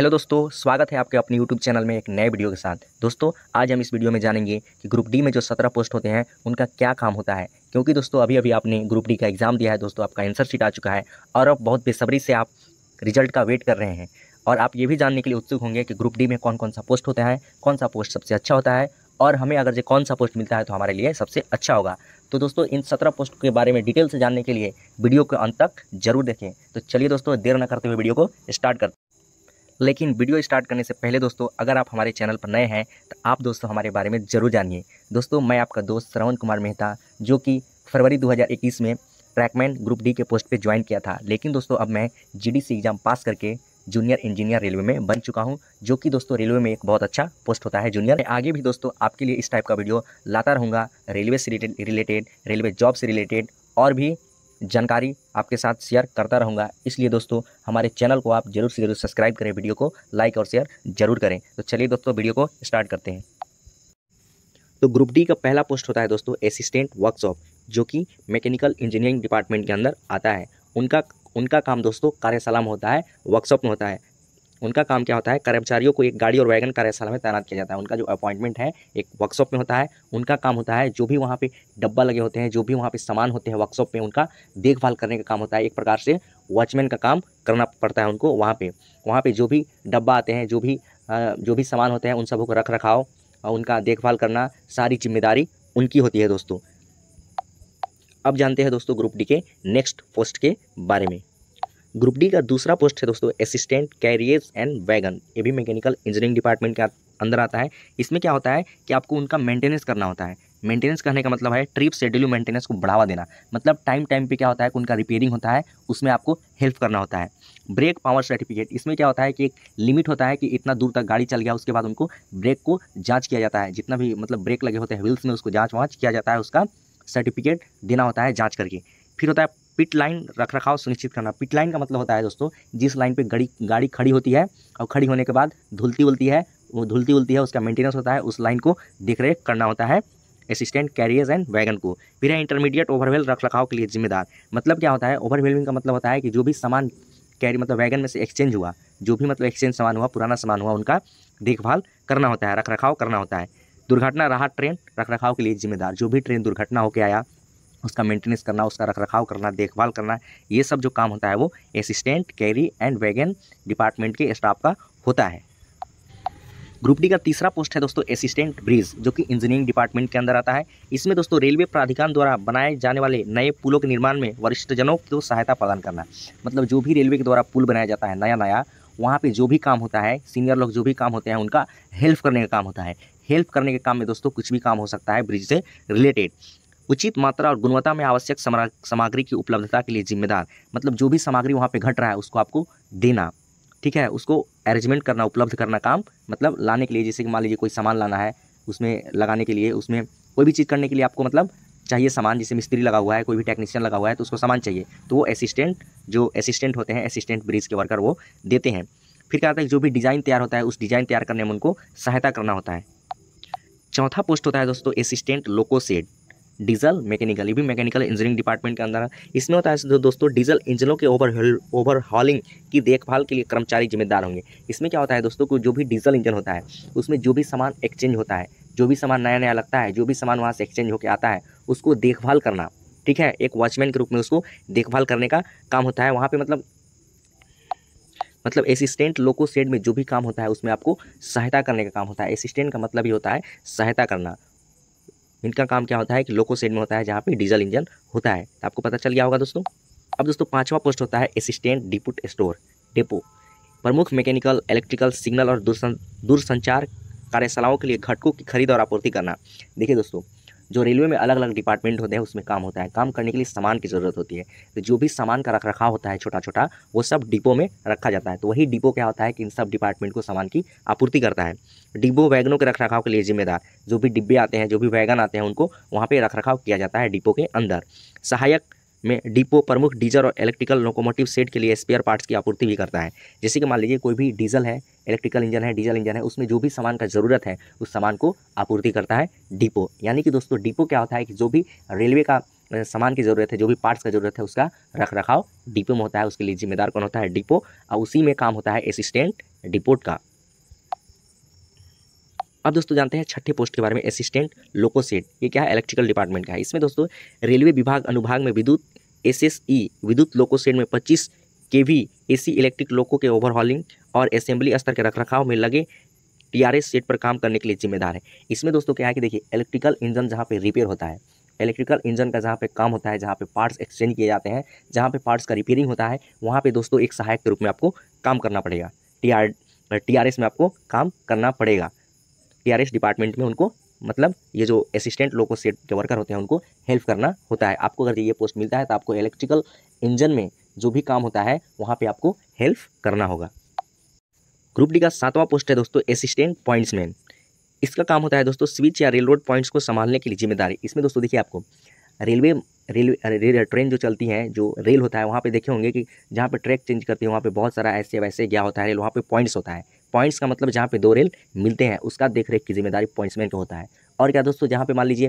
hello दोस्तों स्वागत है आपके अपने यूट्यूब चैनल में एक नए वीडियो के साथ दोस्तों आज हम इस वीडियो में जानेंगे कि ग्रुप डी में जो सत्रह पोस्ट होते हैं उनका क्या काम होता है क्योंकि दोस्तों अभी अभी आपने ग्रुप डी का एग्ज़ाम दिया है दोस्तों आपका आंसर शीट आ चुका है और अब बहुत बेसब्री से आप रिजल्ट का वेट कर रहे हैं और आप ये भी जानने के लिए उत्सुक होंगे कि ग्रुप डी में कौन कौन सा पोस्ट होता है कौन सा पोस्ट सबसे अच्छा होता है और हमें अगर जो कौन सा पोस्ट मिलता है तो हमारे लिए सबसे अच्छा होगा तो दोस्तों इन सत्रह पोस्ट के बारे में डिटेल से जानने के लिए वीडियो को अंत तक जरूर देखें तो चलिए दोस्तों देर न करते हुए वीडियो को स्टार्ट करते लेकिन वीडियो स्टार्ट करने से पहले दोस्तों अगर आप हमारे चैनल पर नए हैं तो आप दोस्तों हमारे बारे में ज़रूर जानिए दोस्तों मैं आपका दोस्त श्रवण कुमार मेहता जो कि फरवरी 2021 में ट्रैकमैन ग्रुप डी के पोस्ट पे ज्वाइन किया था लेकिन दोस्तों अब मैं जी एग्ज़ाम पास करके जूनियर इंजीनियर रेलवे में बन चुका हूं जो कि दोस्तों रेलवे में एक बहुत अच्छा पोस्ट होता है जूनियर आगे भी दोस्तों आपके लिए इस टाइप का वीडियो लाता रहूँगा रेलवे से रिलेटेड रेलवे जॉब से रिलेटेड और भी जानकारी आपके साथ शेयर करता रहूँगा इसलिए दोस्तों हमारे चैनल को आप जरूर से जरूर सब्सक्राइब करें वीडियो को लाइक और शेयर जरूर करें तो चलिए दोस्तों वीडियो को स्टार्ट करते हैं तो ग्रुप डी का पहला पोस्ट होता है दोस्तों असिस्टेंट वर्कशॉप जो कि मैकेनिकल इंजीनियरिंग डिपार्टमेंट के अंदर आता है उनका उनका काम दोस्तों कार्यशाला में होता है वर्कशॉप में होता है उनका काम क्या होता है कर्मचारियों को एक गाड़ी और वैगन कार्यशाला में तैनात किया जाता है उनका जो अपॉइंटमेंट है एक वर्कशॉप में होता है उनका काम होता है जो भी वहाँ पे डब्बा लगे होते हैं जो भी वहाँ पे सामान होते हैं वर्कशॉप में उनका देखभाल करने का काम होता है एक प्रकार से वॉचमैन का काम करना पड़ता है उनको वहाँ पर वहाँ पर जो भी डब्बा आते हैं जो भी जो भी सामान होते हैं उन सबों को रख रखाव उनका देखभाल करना सारी जिम्मेदारी उनकी होती है दोस्तों अब जानते हैं दोस्तों ग्रुप डी के नेक्स्ट पोस्ट के बारे में ग्रुप डी का दूसरा पोस्ट है दोस्तों असिस्टेंट कैरियर्स एंड वैगन ये भी मैकेनिकल इंजीनियरिंग डिपार्टमेंट के अंदर आता है इसमें क्या होता है कि आपको उनका मेंटेनेंस करना होता है मेंटेनेंस करने का मतलब है ट्रिप शेड्यूल मेंटेनेंस को बढ़ावा देना मतलब टाइम टाइम पे क्या होता है कि उनका रिपेयरिंग होता है उसमें आपको हेल्प करना होता है ब्रेक पावर सर्टिफिकेट इसमें क्या होता है कि एक लिमिट होता है कि इतना दूर तक गाड़ी चल गया उसके बाद उनको ब्रेक को जाँच किया जाता है जितना भी मतलब ब्रेक लगे होते हैं व्हील्स में उसको जाँच वाँच किया जाता है उसका सर्टिफिकेट देना होता है जाँच करके फिर होता है पिट लाइन रख रखाव सुनिश्चित करना पिट लाइन का मतलब होता है दोस्तों जिस लाइन पे गाड़ी गाड़ी खड़ी होती है और खड़ी होने के बाद धुलती उलती है वो धुलती उलती है उसका मेंटेनेंस होता है उस लाइन को देख रेख करना होता है असिस्टेंट कैरियर्स एंड वैगन को फिर है इंटरमीडिएट ओवरवेल रख रखाव के लिए जिम्मेदार मतलब क्या होता है ओवरवेलिंग का मतलब होता है कि जो भी सामान कैरी मतलब वैगन में से एक्सचेंज हुआ जो भी मतलब एक्सचेंज सामान हुआ पुराना सामान हुआ उनका देखभाल करना होता है रख रखाव करना होता है दुर्घटना राहत ट्रेन रख रखाव के लिए जिम्मेदार जो भी ट्रेन दुर्घटना होकर आया उसका मेंटेनेंस करना उसका रख रखाव करना देखभाल करना ये सब जो काम होता है वो assistant carry and wagon department के स्टाफ का होता है ग्रुप डी का तीसरा पोस्ट है दोस्तों असिस्टेंट ब्रिज जो कि इंजीनियरिंग डिपार्टमेंट के अंदर आता है इसमें दोस्तों रेलवे प्राधिकरण द्वारा बनाए जाने वाले नए पुलों के निर्माण में वरिष्ठजनों को सहायता प्रदान करना मतलब जो भी रेलवे के द्वारा पुल बनाया जाता है नया नया वहाँ पे जो भी काम होता है सीनियर लोग जो भी काम होते हैं उनका हेल्प करने का काम होता है हेल्प करने के काम में दोस्तों कुछ भी काम हो सकता है ब्रिज से रिलेटेड उचित मात्रा और गुणवत्ता में आवश्यक सामग्री की उपलब्धता के लिए जिम्मेदार मतलब जो भी सामग्री वहाँ पर घट रहा है उसको आपको देना ठीक है उसको अरेंजमेंट करना उपलब्ध करना काम मतलब लाने के लिए जैसे कि मान लीजिए कोई सामान लाना है उसमें लगाने के लिए उसमें कोई भी चीज़ करने के लिए आपको मतलब चाहिए सामान जैसे मिस्त्री लगा हुआ है कोई भी टेक्नीशियन लगा हुआ है तो उसको सामान चाहिए तो वो असिस्टेंट जो असिस्टेंट होते हैं असिस्टेंट ब्रिज के वर्कर वो देते हैं फिर क्या होता है जो भी डिज़ाइन तैयार होता है उस डिज़ाइन तैयार करने में उनको सहायता करना होता है चौथा पोस्ट होता है दोस्तों assistant loco shed diesel mechanical ये भी मैकेनिकल इंजीनियरिंग डिपार्टमेंट के अंदर इसमें होता है दोस्तों डीजल इंजनों के ओवर ओवरहॉलिंग की देखभाल के लिए कर्मचारी जिम्मेदार होंगे इसमें क्या होता है दोस्तों को जो भी डीजल इंजन होता है उसमें जो भी सामान एक्सचेंज होता है जो भी सामान नया नया लगता है जो भी सामान वहाँ से एक्सचेंज होकर आता है उसको देखभाल करना ठीक है एक वॉचमैन के रूप में उसको देखभाल करने का काम होता है वहाँ पर मतलब मतलब असिस्टेंट लोको सेड में जो भी काम होता है उसमें आपको सहायता करने का काम होता है असिस्टेंट का मतलब ये होता है सहायता करना इनका काम क्या होता है कि लोको सेट में होता है जहाँ पे डीजल इंजन होता है तो आपको पता चल गया होगा दोस्तों अब दोस्तों पांचवा पोस्ट होता है असिस्टेंट डिपुट स्टोर डिपो प्रमुख मैकेनिकल इलेक्ट्रिकल सिग्नल और दूरसंचार कार्यशालाओं के लिए घटकों की खरीद और आपूर्ति करना देखिए दोस्तों जो रेलवे में अलग अलग डिपार्टमेंट होते हैं उसमें काम होता है काम करने के लिए सामान की ज़रूरत होती है तो जो भी सामान का रख रखाव होता है छोटा छोटा वो सब डिपो में रखा जाता है तो वही डिपो क्या होता है कि इन सब डिपार्टमेंट को सामान की आपूर्ति करता है डिब्बो वैगनों के रख रखाव के लिए जिम्मेदार जो भी डिब्बे आते हैं जो भी वैगन आते हैं उनको वहाँ पर रख रखाव किया जाता है डिपो के अंदर सहायक में डिपो प्रमुख डीजल और इलेक्ट्रिकल लोकोमोटिव सेट के लिए स्पेयर पार्ट्स की आपूर्ति भी करता है जैसे कि मान लीजिए कोई भी डीजल है इलेक्ट्रिकल इंजन है डीजल इंजन है उसमें जो भी सामान का ज़रूरत है उस सामान को आपूर्ति करता है डिपो यानी कि दोस्तों डिपो क्या होता है कि जो भी रेलवे का सामान की ज़रूरत है जो भी पार्ट्स का ज़रूरत है उसका रख रखाव डिपो में होता है उसके लिए जिम्मेदार कौन होता है डिपो और उसी में काम होता है असिस्टेंट डिपोट का अब दोस्तों जानते हैं छठे पोस्ट के बारे में असिस्टेंट लोकोसेट ये क्या है इलेक्ट्रिकल डिपार्टमेंट का है इसमें दोस्तों रेलवे विभाग अनुभाग में विद्युत एसएसई e, विद्युत लोकोसेट में 25 के वी एसी इलेक्ट्रिक लोको के ओवरहॉलिंग और असेंबली स्तर के रखरखाव में लगे टीआरएस सेट पर काम करने के लिए जिम्मेदार है इसमें दोस्तों क्या है कि देखिए इलेक्ट्रिकल इंजन जहाँ पर रिपेयर होता है इलेक्ट्रिकल इंजन का जहाँ पे काम होता है जहाँ पे पार्ट्स एक्सचेंज किए जाते हैं जहाँ पे पार्ट्स का रिपेयरिंग होता है वहाँ पे दोस्तों एक सहायक के रूप में आपको काम करना पड़ेगा T R T R S में आपको काम करना पड़ेगा टी डिपार्टमेंट में उनको मतलब ये जो असिस्टेंट लोको सेट के वर्कर होते हैं उनको हेल्प करना होता है आपको अगर ये पोस्ट मिलता है तो आपको इलेक्ट्रिकल इंजन में जो भी काम होता है वहाँ पे आपको हेल्प करना होगा ग्रुप डी का सातवां पोस्ट है दोस्तों असिस्टेंट पॉइंट्समैन इसका काम होता है दोस्तों स्विच या रेल रोड पॉइंट्स को संभालने के लिए जिम्मेदारी इसमें दोस्तों देखिए आपको रेलवे रेलवे ट्रेन जो चलती है जो रेल होता है वहाँ पर देखे होंगे कि जहाँ पर ट्रैक चेंज करती है वहाँ पर बहुत सारा ऐसे वैसे गया होता है रेल वहाँ पर पॉइंट्स होता है पॉइंट्स का मतलब जहाँ पे दो रेल मिलते हैं उसका देख रेख की जिम्मेदारी पॉइंट्समैन का होता है और क्या दोस्तों जहाँ पे मान लीजिए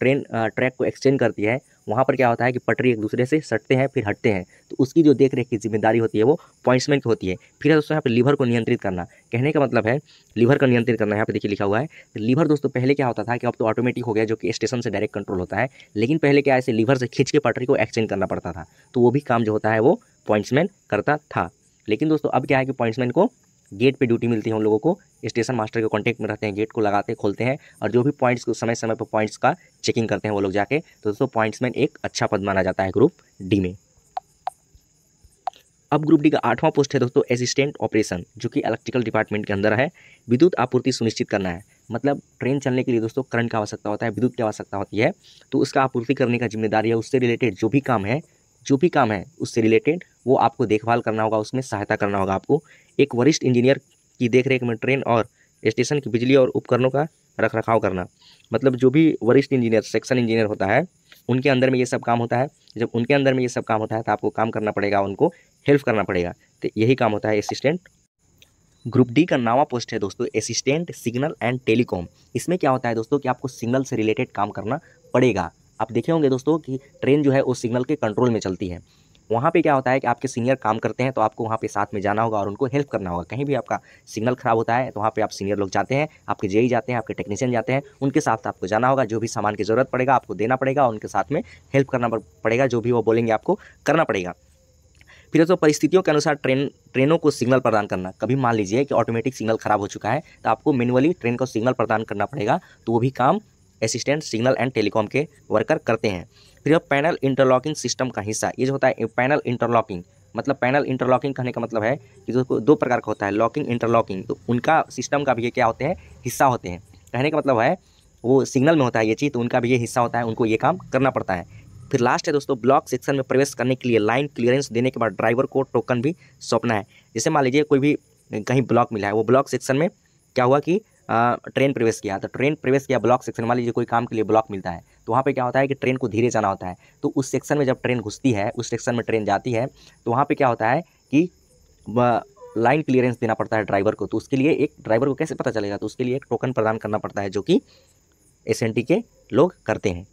ट्रेन ट्रैक को एक्सचेंज करती है वहाँ पर क्या होता है कि पटरी एक दूसरे से सटते हैं फिर हटते हैं तो उसकी जो देख रेख की जिम्मेदारी होती है वो पॉइंट्समैन की होती है फिर है दोस्तों यहाँ पे लीवर को नियंत्रित करना कहने का मतलब है लीवर का नियंत्रित करना यहाँ पे देखिए लिखा हुआ है लीवर तो दोस्तों पहले क्या होता था कि अब तो ऑटोमेटिक हो गया जो कि स्टेशन से डायरेक्ट कंट्रोल होता है लेकिन पहले क्या ऐसे लीवर से खींच के पटरी को एक्सचेंज करना पड़ता था तो वो भी काम जो होता है वो पॉइंट्समैन करता था लेकिन दोस्तों अब क्या है कि पॉइंट्समैन को गेट पे ड्यूटी मिलती है उन लोगों को स्टेशन मास्टर के कांटेक्ट में रहते हैं गेट को लगाते खोलते हैं और जो भी पॉइंट्स को समय समय पर पॉइंट्स का चेकिंग करते हैं वो लोग जाके तो दोस्तों पॉइंट्स में एक अच्छा पद माना जाता है ग्रुप डी में अब ग्रुप डी का आठवां पोस्ट है दोस्तों असिस्टेंट ऑपरेशन जो कि इलेक्ट्रिकल डिपार्टमेंट के अंदर है विद्युत आपूर्ति सुनिश्चित करना है मतलब ट्रेन चलने के लिए दोस्तों करंट का आवश्यकता होता है विद्युत की आवश्यकता होती है तो उसका आपूर्ति करने का जिम्मेदारी है उससे रिलेटेड जो भी काम है जो भी काम है उससे रिलेटेड वो आपको देखभाल करना होगा उसमें सहायता करना होगा आपको एक वरिष्ठ इंजीनियर की देखरेख में ट्रेन और स्टेशन की बिजली और उपकरणों का रख रखाव करना मतलब जो भी वरिष्ठ इंजीनियर सेक्शन इंजीनियर होता है उनके अंदर में ये सब काम होता है जब उनके अंदर में ये सब काम होता है तो आपको काम करना पड़ेगा उनको हेल्प करना पड़ेगा तो यही काम होता है असिस्टेंट ग्रुप डी का नावा पोस्ट है दोस्तों असिस्टेंट सिग्नल एंड टेलीकॉम इसमें क्या होता है दोस्तों कि आपको सिग्नल से रिलेटेड काम करना पड़ेगा आप देखे होंगे दोस्तों कि ट्रेन जो है उस सिग्नल के कंट्रोल में चलती है वहाँ पे क्या होता है कि आपके सीनियर काम करते हैं तो आपको वहाँ पे साथ में जाना होगा और उनको हेल्प करना होगा कहीं भी आपका सिग्नल ख़राब होता है तो वहाँ पे आप सीनियर लोग जाते हैं आपके जेई जाते हैं आपके टेक्नीशियन जाते हैं उनके साथ आपको जाना होगा जो भी सामान की ज़रूरत पड़ेगा आपको देना पड़ेगा और उनके साथ में हेल्प करना पड़ेगा जो भी वो बोलेंगे आपको करना पड़ेगा फिर दोस्तों परिस्थितियों के अनुसार ट्रेन ट्रेनों को सिग्नल प्रदान करना कभी मान लीजिए कि ऑटोमेटिक सिग्नल खराब हो चुका है तो आपको मैनुअली ट्रेन को सिग्नल प्रदान करना पड़ेगा तो वो भी काम असिस्टेंट सिग्नल एंड टेलीकॉम के वर्कर करते हैं फिर वह पैनल इंटरलॉकिंग सिस्टम का हिस्सा ये जो होता है पैनल इंटरलॉकिंग मतलब पैनल इंटरलॉकिंग कहने का मतलब है कि जो दो प्रकार का होता है लॉकिंग इंटरलॉकिंग तो उनका सिस्टम का भी ये क्या होते हैं हिस्सा होते हैं कहने का मतलब है वो सिग्नल में होता है ये चीज़ तो उनका भी ये हिस्सा होता है उनको ये काम करना पड़ता है फिर लास्ट है दोस्तों ब्लॉक सेक्शन में प्रवेश करने के लिए लाइन क्लियरेंस देने के बाद ड्राइवर को टोकन भी सौंपना है जैसे मान लीजिए कोई भी कहीं ब्लॉक मिला है वो ब्लॉक सेक्शन में क्या हुआ कि ट्रेन प्रवेश किया तो ट्रेन प्रवेश किया ब्लॉक सेक्शन मान लीजिए कोई काम के लिए ब्लॉक मिलता है तो वहाँ पे क्या होता है कि ट्रेन को धीरे जाना होता है तो उस सेक्शन में जब ट्रेन घुसती है उस सेक्शन में ट्रेन जाती है तो वहाँ पर क्या होता है कि लाइन क्लियरेंस देना पड़ता है ड्राइवर को तो उसके लिए एक ड्राइवर को कैसे पता चलेगा तो उसके लिए एक टोकन प्रदान करना पड़ता है जो कि एस के लोग करते हैं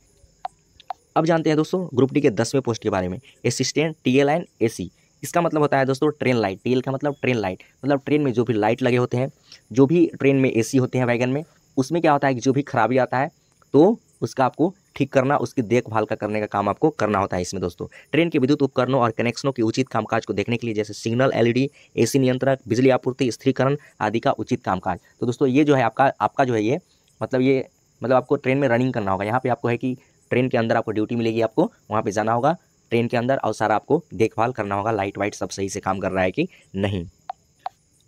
अब जानते हैं दोस्तों ग्रुप डी के दसवें पोस्ट के बारे में assistant T L and A C इसका मतलब होता है दोस्तों ट्रेन लाइट टेल का मतलब ट्रेन लाइट मतलब ट्रेन में जो भी लाइट लगे होते हैं जो भी ट्रेन में ए होते हैं वैगन में उसमें क्या होता है कि जो भी खराबी आता है तो उसका आपको ठीक करना उसकी देखभाल का करने का काम आपको करना होता है इसमें दोस्तों ट्रेन के विद्युत उपकरणों और कनेक्शनों के उचित कामकाज को देखने के लिए जैसे सिग्नल एलईडी एसी नियंत्रक बिजली आपूर्ति स्थिरीकरण आदि का उचित कामकाज तो दोस्तों ये जो है आपका आपका जो है ये मतलब ये मतलब आपको ट्रेन में रनिंग करना होगा यहाँ पर आपको है कि ट्रेन के अंदर आपको ड्यूटी मिलेगी आपको वहाँ पर जाना होगा ट्रेन के अंदर और सारा आपको देखभाल करना होगा लाइट वाइट सब सही से काम कर रहा है कि नहीं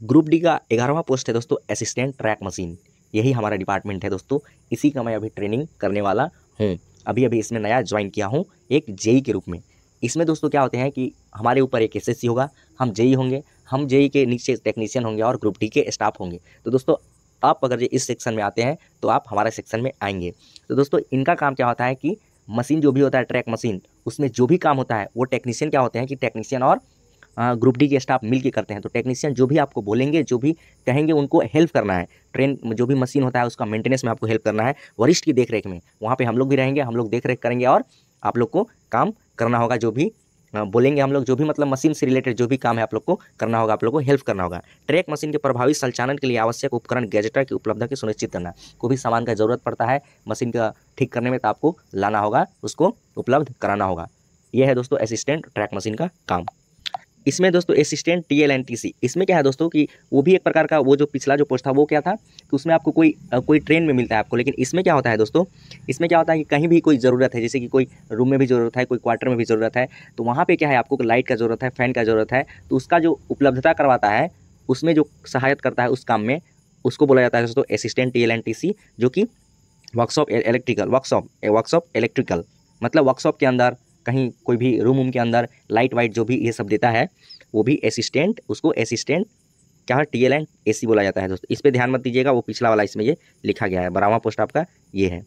ग्रुप डी का ग्यारहवा पोस्ट है दोस्तों असिस्टेंट ट्रैक मशीन यही हमारा डिपार्टमेंट है दोस्तों इसी का मैं अभी ट्रेनिंग करने वाला हूँ अभी अभी इसमें नया ज्वाइन किया हूँ एक जेई के रूप में इसमें दोस्तों क्या होते हैं कि हमारे ऊपर एक एस होगा हम जेई होंगे हम जेई के नीचे टेक्नीशियन होंगे और ग्रुप डी के स्टाफ होंगे तो दोस्तों आप अगर इस सेक्शन में आते हैं तो आप हमारे सेक्शन में आएंगे तो दोस्तों इनका काम क्या होता है कि मशीन जो भी होता है ट्रैक मशीन उसमें जो भी काम होता है वो टेक्नीशियन क्या होते हैं कि टेक्नीशियन और ग्रुप डी के स्टाफ मिलके करते हैं तो टेक्नीशियन जो भी आपको बोलेंगे जो भी कहेंगे उनको हेल्प करना है ट्रेन जो भी मशीन होता है उसका मेंटेनेंस में आपको हेल्प करना है वरिष्ठ की देखरेख में वहाँ पे हम लोग भी रहेंगे हम लोग देख रेख करेंगे और आप लोग को काम करना होगा जो भी हाँ, बोलेंगे हम लोग जो भी मतलब मशीन से रिलेटेड जो भी काम है आप लोग को करना होगा आप लोग को हेल्प करना होगा ट्रैक मशीन के प्रभावी संचालन के लिए आवश्यक उपकरण गैजेटर की उपलब्धता की सुनिश्चित करना को भी सामान का जरूरत पड़ता है मशीन का ठीक करने में तो आपको लाना होगा उसको उपलब्ध कराना होगा यह है दोस्तों असिस्टेंट ट्रैक मशीन का काम इसमें दोस्तों assistant T L N T C इसमें क्या है दोस्तों कि वो भी एक प्रकार का वो जो पिछला जो पोस्ट था वो क्या था कि उसमें आपको कोई कोई ट्रेन में मिलता है आपको लेकिन इसमें क्या होता है दोस्तों इसमें क्या होता है कि कहीं भी कोई ज़रूरत है जैसे कि कोई रूम में भी ज़रूरत है कोई क्वार्टर में भी ज़रूरत है तो वहाँ पर क्या है आपको लाइट का ज़रूरत है फैन का ज़रूरत है तो उसका जो उपलब्धता करवाता है उसमें जो सहायता करता है उस काम में उसको बोला जाता है दोस्तों assistant T L N T C जो कि workshop electrical workshop workshop electrical मतलब वर्कशॉप के अंदर कहीं कोई भी रूम वूम के अंदर लाइट वाइट जो भी ये सब देता है वो भी असिस्टेंट उसको असिस्टेंट क्या है टी एल एंड ए बोला जाता है दोस्तों इस पर ध्यान मत दीजिएगा वो पिछला वाला इसमें ये लिखा गया है बरावा पोस्ट आपका ये है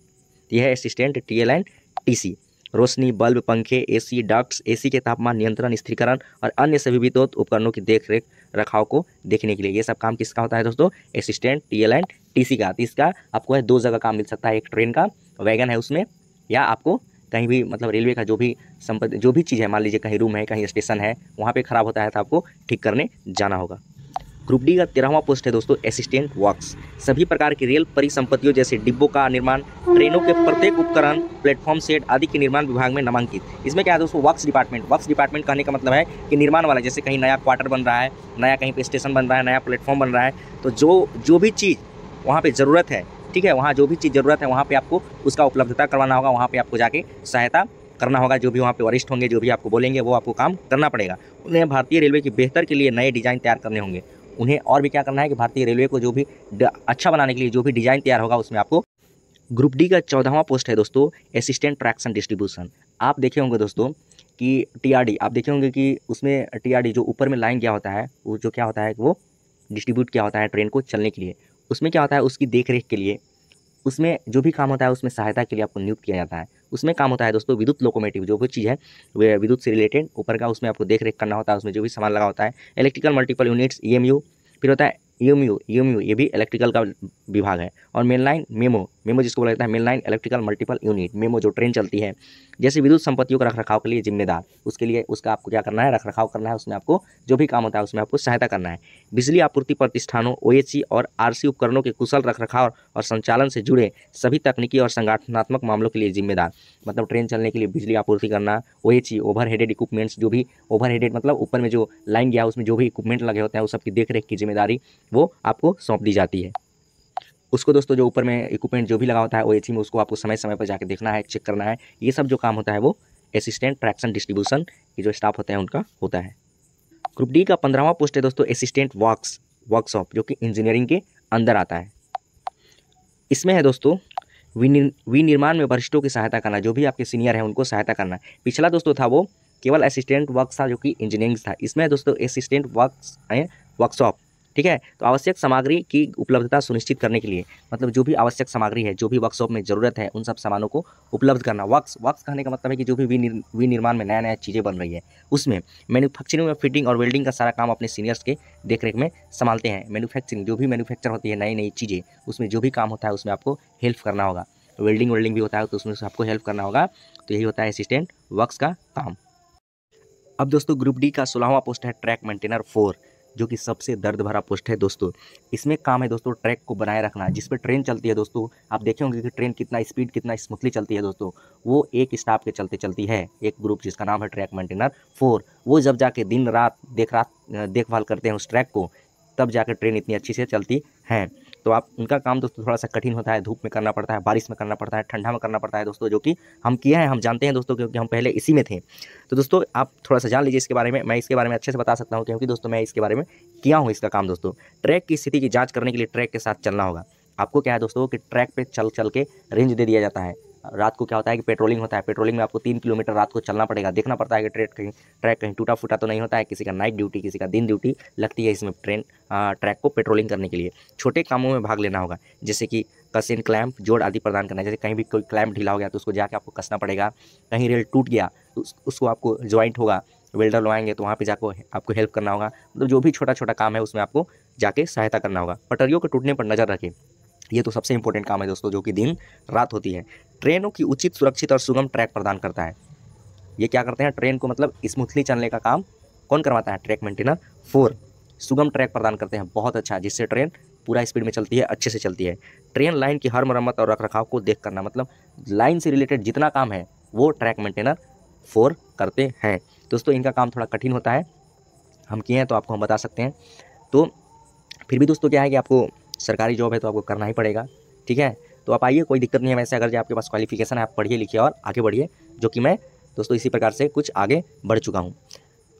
ये है assistant T L and T C रोशनी बल्ब पंखे एसी डक्ट्स एसी के तापमान नियंत्रण स्थिरीकरण और अन्य सभी विद्युत उपकरणों की देख रेख रखाव को देखने के लिए ये सब काम किसका होता है दोस्तों assistant T L and T C का तो इसका आपको है दो जगह काम मिल सकता है एक ट्रेन का वैगन है उसमें या आपको कहीं भी मतलब रेलवे का जो भी संपत्ति जो भी चीज़ है मान लीजिए कहीं रूम है कहीं स्टेशन है वहाँ पर ख़राब होता है तो आपको ठीक करने जाना होगा ग्रुप डी का तेरहवा पोस्ट है दोस्तों असिस्टेंट वर्क्स सभी प्रकार की रेल परिसंपत्तियों जैसे डिब्बों का निर्माण ट्रेनों के प्रत्येक उपकरण प्लेटफॉर्म सेट आदि के निर्माण विभाग में नामांकित इसमें क्या है दोस्तों वर्क्स डिपार्टमेंट वर्क्स डिपार्टमेंट कहने का मतलब है कि निर्माण वाला जैसे कहीं नया क्वार्टर बन रहा है नया कहीं पर स्टेशन बन रहा है नया प्लेटफॉर्म बन रहा है तो जो जो भी चीज़ वहाँ पर ज़रूरत है ठीक है वहाँ जो भी चीज़ ज़रूरत है वहाँ पर आपको उसका उपलब्धता करवाना होगा वहाँ पर आपको जाके सहायता करना होगा जो भी वहाँ पे वरिष्ठ होंगे जो भी आपको बोलेंगे वो आपको काम करना पड़ेगा उन्हें भारतीय रेलवे की बेहतर के लिए नए डिज़ाइन तैयार करने होंगे उन्हें और भी क्या करना है कि भारतीय रेलवे को जो भी अच्छा बनाने के लिए जो भी डिज़ाइन तैयार होगा उसमें आपको ग्रुप डी का चौदहवा पोस्ट है दोस्तों असिस्टेंट ट्रैक्शन डिस्ट्रीब्यूशन आप देखे होंगे दोस्तों कि टी आप देखे होंगे कि उसमें टी जो ऊपर में लाइन गया होता है वो जो क्या होता है वो डिस्ट्रीब्यूट किया होता है ट्रेन को चलने के लिए उसमें क्या होता है उसकी देख के लिए उसमें जो भी काम होता है उसमें सहायता के लिए आपको नियुक्त किया जाता है उसमें काम होता है दोस्तों विद्युत लोकोमेटिव जो भी चीज़ है वह विद्युत से रिलेटेड ऊपर का उसमें आपको देख रेख करना होता है उसमें जो भी सामान लगा होता है इलेक्ट्रिकल मल्टीपल यूनिट्स ई फिर होता है यूएमयू यूएमयू ये भी इलेक्ट्रिकल का विभाग है और मेन लाइन मेमो मेमो जिसको बोला जाता है main line electrical multiple unit MEMU जो ट्रेन चलती है जैसे विद्युत संपत्तियों का रख रखाव के लिए जिम्मेदार उसके लिए उसका आपको क्या करना है रख रखाव करना है उसमें आपको जो भी काम होता है उसमें आपको सहायता करना है बिजली आपूर्ति प्रतिष्ठानों ओ और आर उपकरणों के कुशल रख रखाव और संचालन से जुड़े सभी तकनीकी और संगठनात्मक मामलों के लिए जिम्मेदार मतलब ट्रेन चलने के लिए बिजली आपूर्ति करना O H over headed equipments जो भी ओवर हेडेड मतलब ऊपर में जो लाइन गया उसमें जो भी इक्विपमेंट लगे होते हैं उस सबकी देख रेख की जिम्मेदारी वो आपको सौंप दी जाती है उसको दोस्तों जो ऊपर में इक्विपमेंट जो भी लगा होता है ओ में उसको आपको समय समय पर जाकर देखना है चेक करना है ये सब जो काम होता है वो असिस्टेंट ट्रैक्शन डिस्ट्रीब्यूशन की जो स्टाफ होते हैं उनका होता है ग्रुप डी का पंद्रहवा पोस्ट है दोस्तों असिस्टेंट वर्क्स वर्कशॉप जो कि इंजीनियरिंग के अंदर आता है इसमें है दोस्तों विनिर्माण में वरिष्ठों की सहायता करना जो भी आपके सीनियर हैं उनको सहायता करना पिछला दोस्तों था वो केवल असिस्टेंट वर्क था जो कि इंजीनियरिंग था इसमें दोस्तों असिस्टेंट वर्क वर्कशॉप ठीक है तो आवश्यक सामग्री की उपलब्धता सुनिश्चित करने के लिए मतलब जो भी आवश्यक सामग्री है जो भी वर्कशॉप में ज़रूरत है उन सब सामानों को उपलब्ध करना वक्स वक्स कहने का मतलब है कि जो भी विनिर्माण में नया नया चीज़ें बन रही है उसमें मैन्युफैक्चरिंग में फिटिंग और वेल्डिंग का सारा काम अपने सीनियर्स के देखरेख में संभालते हैं मैन्युफैक्चरिंग जो भी मैन्युफैक्चर होती है नई नई चीज़ें उसमें जो भी काम होता है उसमें आपको हेल्प करना होगा वेल्डिंग वेल्डिंग भी होता है तो उसमें आपको हेल्प करना होगा तो यही होता है असिस्टेंट वर्क्स का काम अब दोस्तों ग्रुप डी का सोलहवां पोस्ट है ट्रैक मेंटेनर फोर जो कि सबसे दर्द भरा पोस्ट है दोस्तों इसमें काम है दोस्तों ट्रैक को बनाए रखना जिस पर ट्रेन चलती है दोस्तों आप देखे होंगे कि ट्रेन कितना स्पीड कितना स्मूथली चलती है दोस्तों वो एक स्टाफ के चलते चलती है एक ग्रुप जिसका नाम है ट्रैक मेंटेनर फोर वो जब जाके दिन रात देख रात देखभाल करते हैं उस ट्रैक को तब जाकर ट्रेन इतनी अच्छी से चलती है तो आप उनका काम दोस्तों थोड़ा सा कठिन होता है धूप में करना पड़ता है बारिश में करना पड़ता है ठंडा में करना पड़ता है दोस्तों जो कि हम किए हैं हम जानते हैं दोस्तों क्योंकि हम पहले इसी में थे तो दोस्तों आप थोड़ा सा जान लीजिए इसके बारे में मैं इसके बारे में अच्छे से बता सकता हूँ क्योंकि दोस्तों मैं इसके बारे में किया हूँ इसका काम दोस्तों ट्रैक की स्थिति की जाँच करने के लिए ट्रैक के साथ चलना होगा आपको क्या है दोस्तों कि ट्रैक पर चल चल के रेंज दे दिया जाता है रात को क्या होता है कि पेट्रोलिंग होता है पेट्रोलिंग में आपको तीन किलोमीटर रात को चलना पड़ेगा देखना पड़ता है कि ट्रेक कहीं ट्रैक कहीं टूटा फूटा तो नहीं होता है किसी का नाइट ड्यूटी किसी का दिन ड्यूटी लगती है इसमें ट्रेन ट्रैक को पेट्रोलिंग करने के लिए छोटे कामों में भाग लेना होगा जैसे कि कसिन क्लैम्प जोड़ आदि प्रदान करना है जैसे कहीं भी कोई क्लैम्प ढीला हो गया तो उसको जाके आपको कसना पड़ेगा कहीं रेल टूट गया तो उसको आपको ज्वाइंट होगा वेल्डर लगाएंगे तो वहाँ पर जाकर आपको हेल्प करना होगा मतलब जो भी छोटा छोटा काम है उसमें आपको जाके सहायता करना होगा पटरियों के टूटने पर नज़र रखें ये तो सबसे इंपॉर्टेंट काम है दोस्तों जो कि दिन रात होती है ट्रेनों की उचित सुरक्षित और सुगम ट्रैक प्रदान करता है ये क्या करते हैं ट्रेन को मतलब स्मूथली चलने का काम कौन करवाता है ट्रैक मेंटेनर फोर सुगम ट्रैक प्रदान करते हैं बहुत अच्छा जिससे ट्रेन पूरा स्पीड में चलती है अच्छे से चलती है ट्रेन लाइन की हर मरम्मत और रखरखाव को देख करना मतलब लाइन से रिलेटेड जितना काम है वो ट्रैक मेंटेनर फोर करते हैं दोस्तों इनका काम थोड़ा कठिन होता है हम किए हैं तो आपको हम बता सकते हैं तो फिर भी दोस्तों क्या है कि आपको सरकारी जॉब है तो आपको करना ही पड़ेगा ठीक है तो आप आइए कोई दिक्कत नहीं है वैसे अगर जो आपके पास क्वालिफिकेशन है आप पढ़िए लिखिए और आगे बढ़िए जो कि मैं दोस्तों इसी प्रकार से कुछ आगे बढ़ चुका हूँ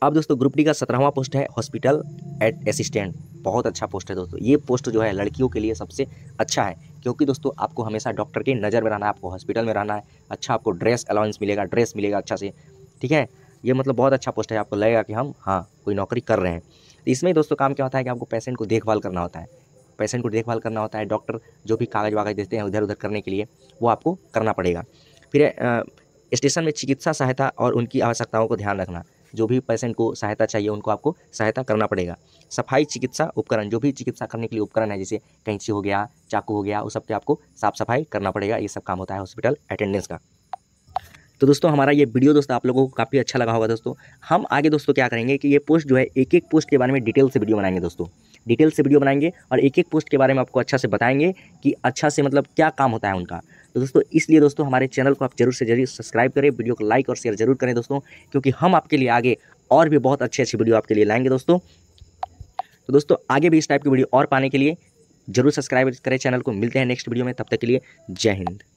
अब दोस्तों ग्रुप डी का सत्रहवा पोस्ट है हॉस्पिटल एट असिस्टेंट बहुत अच्छा पोस्ट है दोस्तों ये पोस्ट जो है लड़कियों के लिए सबसे अच्छा है क्योंकि दोस्तों आपको हमेशा डॉक्टर की नज़र में रहना है आपको हॉस्पिटल में रहना है अच्छा आपको ड्रेस अलाउंस मिलेगा ड्रेस मिलेगा अच्छा से ठीक है ये मतलब बहुत अच्छा पोस्ट है आपको लगेगा कि हम हाँ कोई नौकरी कर रहे हैं तो इसमें दोस्तों काम क्या होता है कि आपको पेशेंट को देखभाल करना होता है पेशेंट को देखभाल करना होता है डॉक्टर जो भी कागज वागज देते हैं उधर उधर करने के लिए वो आपको करना पड़ेगा फिर स्टेशन में चिकित्सा सहायता और उनकी आवश्यकताओं को ध्यान रखना जो भी पेशेंट को सहायता चाहिए उनको आपको सहायता करना पड़ेगा सफाई चिकित्सा उपकरण जो भी चिकित्सा करने के लिए उपकरण है जैसे कैंची हो गया चाकू हो गया उस सब के आपको साफ सफाई करना पड़ेगा ये सब काम होता है हॉस्पिटल अटेंडेंस का तो दोस्तों हमारा ये वीडियो दोस्तों आप लोगों को काफ़ी अच्छा लगा होगा दोस्तों हम आगे दोस्तों क्या करेंगे कि ये पोस्ट जो है एक एक पोस्ट के बारे में डिटेल से वीडियो बनाएंगे दोस्तों डिटेल से वीडियो बनाएंगे और एक एक पोस्ट के बारे में आपको अच्छा से बताएंगे कि अच्छा से मतलब क्या काम होता है उनका तो दोस्तों इसलिए दोस्तों हमारे चैनल को आप जरूर से जरूर सब्सक्राइब करें वीडियो को लाइक और शेयर जरूर करें दोस्तों क्योंकि हम आपके लिए आगे और भी बहुत अच्छे अच्छे वीडियो आपके लिए लाएंगे दोस्तों तो दोस्तों आगे भी इस टाइप की वीडियो और पाने के लिए जरूर सब्सक्राइब करें चैनल को मिलते हैं नेक्स्ट वीडियो में तब तक के लिए जय हिंद